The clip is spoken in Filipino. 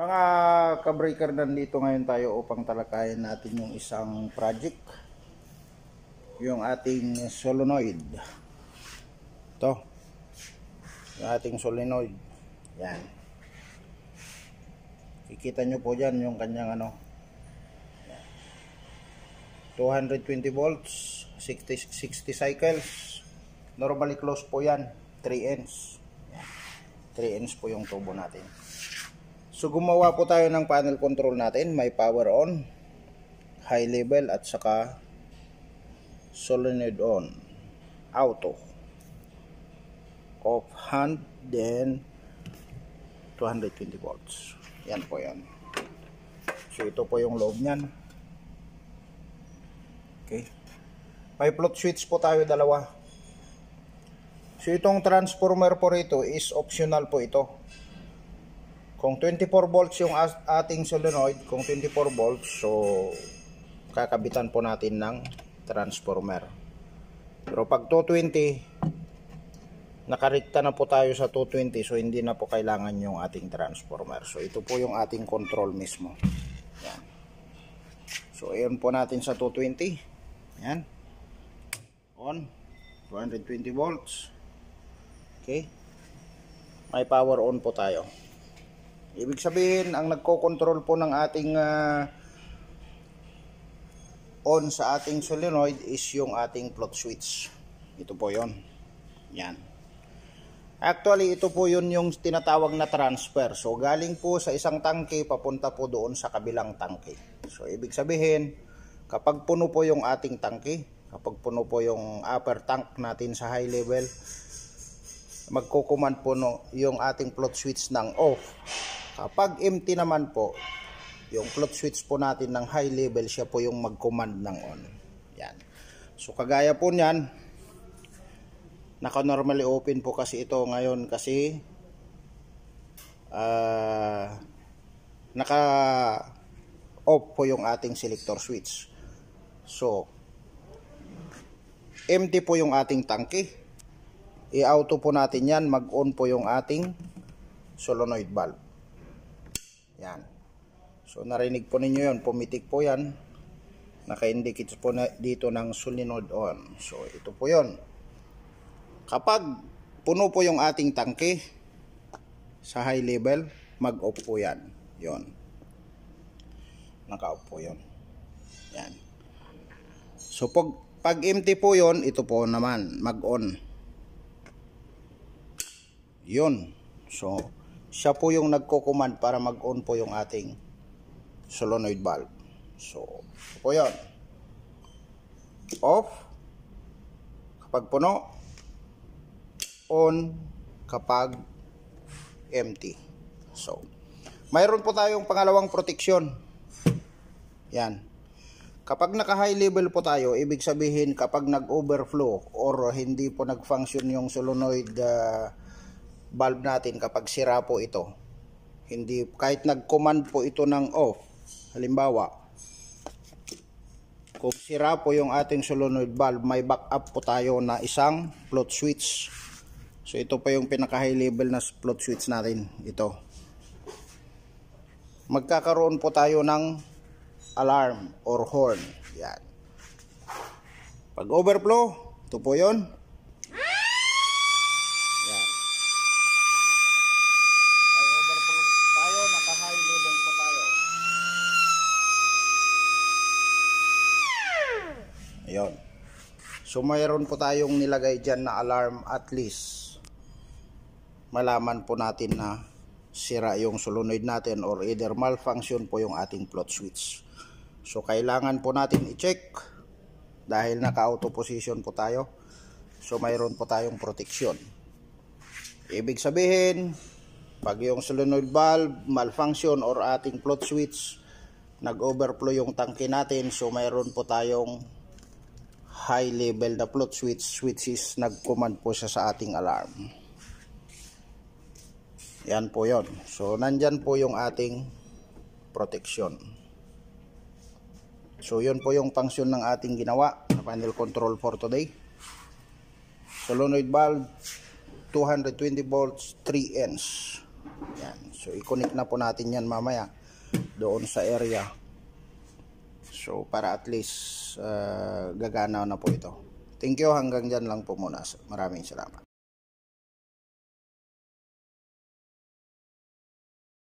Mga kabreaker, nandito ngayon tayo upang talakayin natin yung isang project. Yung ating solenoid. to Yung ating solenoid. Yan. Kikita nyo po dyan yung kanyang ano. 220 volts, 60, 60 cycles. Normally close po yan. 3 ends. 3 ends po yung tubo natin. So gumawa po tayo ng panel control natin. May power on, high level at saka solenoid on, auto, off hand, then 220 volts. Yan po yan. So ito po yung loob niyan. Okay. May plot switch po tayo dalawa. So itong transformer po rito is optional po ito. Kung 24 volts yung ating solenoid, kung 24 volts, so kakabitan po natin ng transformer. Pero pag 220, nakarikta na po tayo sa 220, so hindi na po kailangan yung ating transformer. So ito po yung ating control mismo. Yan. So ayun po natin sa 220. Yan. On. 220 volts. Okay. May power on po tayo. Ibig sabihin, ang nagko-control po ng ating uh, on sa ating solenoid is yung ating float switch. Ito po yon Yan. Actually, ito po yun yung tinatawag na transfer. So, galing po sa isang tangke, papunta po doon sa kabilang tangke. So, ibig sabihin, kapag puno po yung ating tangke, kapag puno po yung upper tank natin sa high level, magkukuman po no, yung ating float switch ng off Kapag empty naman po, yung float switch po natin ng high level, siya po yung mag-command ng on. Yan. So kagaya po niyan, naka normally open po kasi ito ngayon kasi uh, ah, naka off po yung ating selector switch. So, empty po yung ating tangke. I-auto po natin yan, mag-on po yung ating solenoid valve. Yan. So narinig po ninyo yon, pumitik po yan. Naka-indicate po na dito ng solenoid on. So ito po yon. Kapag puno po yung ating tangke sa high level, mag-off po yan. Yon. Naka-off po yon. Yan. So pag, pag empty po yon ito po naman, mag-on. Yon. So, siya po yung nagko-command para mag-on po yung ating solenoid valve. So, po yun. Off. Kapag puno. On. Kapag empty. So, mayroon po tayong pangalawang protection. Yan. Kapag naka-high level po tayo, ibig sabihin kapag nag-overflow or hindi po nag-function yung solenoid uh, valve natin kapag sira po ito. Hindi, kahit nag-command po ito ng off, halimbawa, kung sira po yung ating solenoid valve, may backup po tayo na isang float switch. So ito pa yung pinaka high level na float switch natin. Ito. Magkakaroon po tayo ng alarm or horn. Yan. Pag overflow, ito po yun. Ayun. So mayroon po tayong nilagay dyan na alarm at least malaman po natin na sira yung solenoid natin or either malfunction po yung ating plot switch. So kailangan po natin i-check dahil naka-auto position po tayo. So mayroon po tayong protection. Ibig sabihin, pag yung solenoid valve malfunction or ating plot switch nag-overflow yung tangke natin so mayroon po tayong high level na float switch which is nag-command po siya sa ating alarm. Yan po yon. So, nandiyan po yung ating protection. So, yun po yung function ng ating ginawa na panel control for today. Solenoid valve, 220 volts, 3 ends. Yan. So, i-connect na po natin yan mamaya doon sa area. So, para at least uh, gaganaw na po ito. Thank you hanggang dyan lang po muna. Maraming salamat.